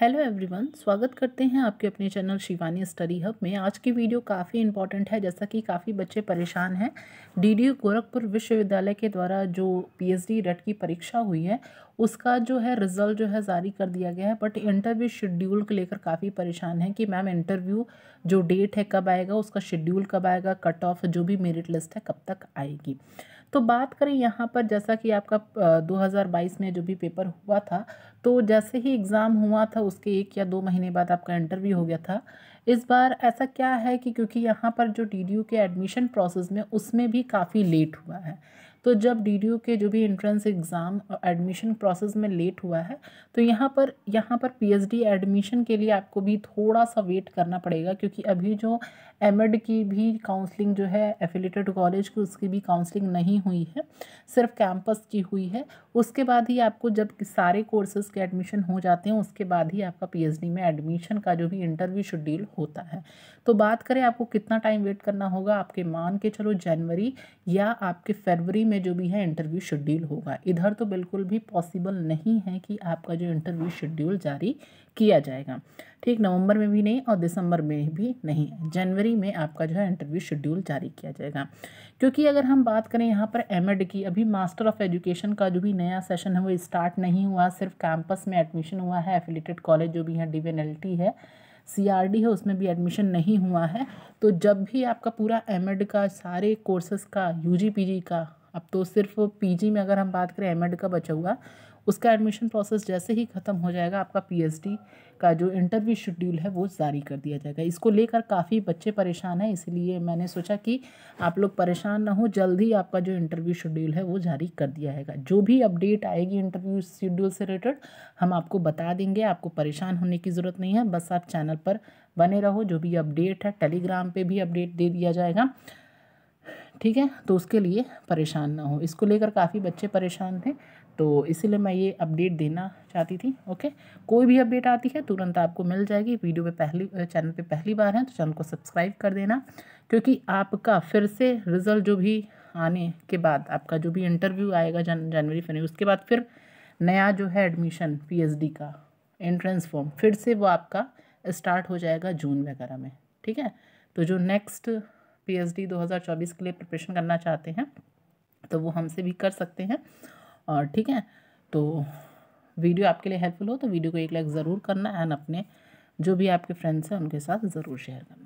hello everyone स्वागत करते हैं आपके अपने चैनल शिवानी स्टडी हब में आज की वीडियो काफ़ी इंपॉर्टेंट है जैसा कि काफ़ी बच्चे परेशान हैं डीडी गोरखपुर विश्वविद्यालय के द्वारा जो पीएचडी रेट की परीक्षा हुई है उसका जो है रिज़ल्ट जो है जारी कर दिया गया है बट इंटरव्यू शेड्यूल को लेकर काफ़ी परेशान है कि मैम इंटरव्यू जो डेट है कब आएगा उसका शेड्यूल कब आएगा कट ऑफ जो भी मेरिट लिस्ट है कब तक आएगी तो बात करें यहाँ पर जैसा कि आपका 2022 में जो भी पेपर हुआ था तो जैसे ही एग्ज़ाम हुआ था उसके एक या दो महीने बाद आपका इंटरव्यू हो गया था इस बार ऐसा क्या है कि क्योंकि यहाँ पर जो टी के एडमिशन प्रोसेस में उसमें भी काफ़ी लेट हुआ है तो जब डी के जो भी एंट्रेंस एग्ज़ाम एडमिशन प्रोसेस में लेट हुआ है तो यहाँ पर यहाँ पर पी एडमिशन के लिए आपको भी थोड़ा सा वेट करना पड़ेगा क्योंकि अभी जो एम की भी काउंसलिंग जो है एफिलेटेड कॉलेज की उसकी भी काउंसलिंग नहीं हुई है सिर्फ कैंपस की हुई है उसके बाद ही आपको जब सारे कोर्सेज़ के एडमिशन हो जाते हैं उसके बाद ही आपका पी में एडमिशन का जो भी इंटरव्यू शेड्यूल होता है तो बात करें आपको कितना टाइम वेट करना होगा आपके मान के चलो जनवरी या आपके फरवरी में में जो भी है इंटरव्यू शेड्यूल होगा इधर तो बिल्कुल भी पॉसिबल नहीं है कि आपका जो इंटरव्यू शेड्यूल जारी किया जाएगा ठीक नवंबर में भी नहीं और दिसंबर में भी नहीं जनवरी में आपका जो है इंटरव्यू शेड्यूल जारी किया जाएगा क्योंकि अगर हम बात करें यहाँ पर एम की अभी मास्टर ऑफ एजुकेशन का जो भी नया सेशन है वो स्टार्ट नहीं हुआ सिर्फ कैंपस में एडमिशन हुआ है एफिलेटेड कॉलेज जो भी है डी है सी है उसमें भी एडमिशन नहीं हुआ है तो जब भी आपका पूरा एम का सारे कोर्सेज का यू पीजी का अब तो सिर्फ पीजी में अगर हम बात करें एमएड का बचा हुआ उसका एडमिशन प्रोसेस जैसे ही ख़त्म हो जाएगा आपका पीएचडी का जो इंटरव्यू शेड्यूल है वो जारी कर दिया जाएगा इसको लेकर काफ़ी बच्चे परेशान हैं इसलिए मैंने सोचा कि आप लोग परेशान ना हो ही आपका जो इंटरव्यू शेड्यूल है वो जारी कर दिया जाएगा जो भी अपडेट आएगी इंटरव्यू शेड्यूल से रिलेटेड हम आपको बता देंगे आपको परेशान होने की ज़रूरत नहीं है बस आप चैनल पर बने रहो जो भी अपडेट है टेलीग्राम पर भी अपडेट दे दिया जाएगा ठीक है तो उसके लिए परेशान ना हो इसको लेकर काफ़ी बच्चे परेशान थे तो इसीलिए मैं ये अपडेट देना चाहती थी ओके कोई भी अपडेट आती है तुरंत आपको मिल जाएगी वीडियो पे पहली चैनल पे पहली बार है तो चैनल को सब्सक्राइब कर देना क्योंकि आपका फिर से रिज़ल्ट जो भी आने के बाद आपका जो भी इंटरव्यू आएगा जन जनवरी फरवरी उसके बाद फिर नया जो है एडमिशन पी का एंट्रेंस फॉर्म फिर से वो आपका स्टार्ट हो जाएगा जून वगैरह में ठीक है तो जो नेक्स्ट पीएचडी 2024 के लिए प्रिपरेशन करना चाहते हैं तो वो हमसे भी कर सकते हैं और ठीक है तो वीडियो आपके लिए हेल्पफुल हो तो वीडियो को एक लाइक ज़रूर करना एंड अपने जो भी आपके फ्रेंड्स हैं उनके साथ ज़रूर शेयर करना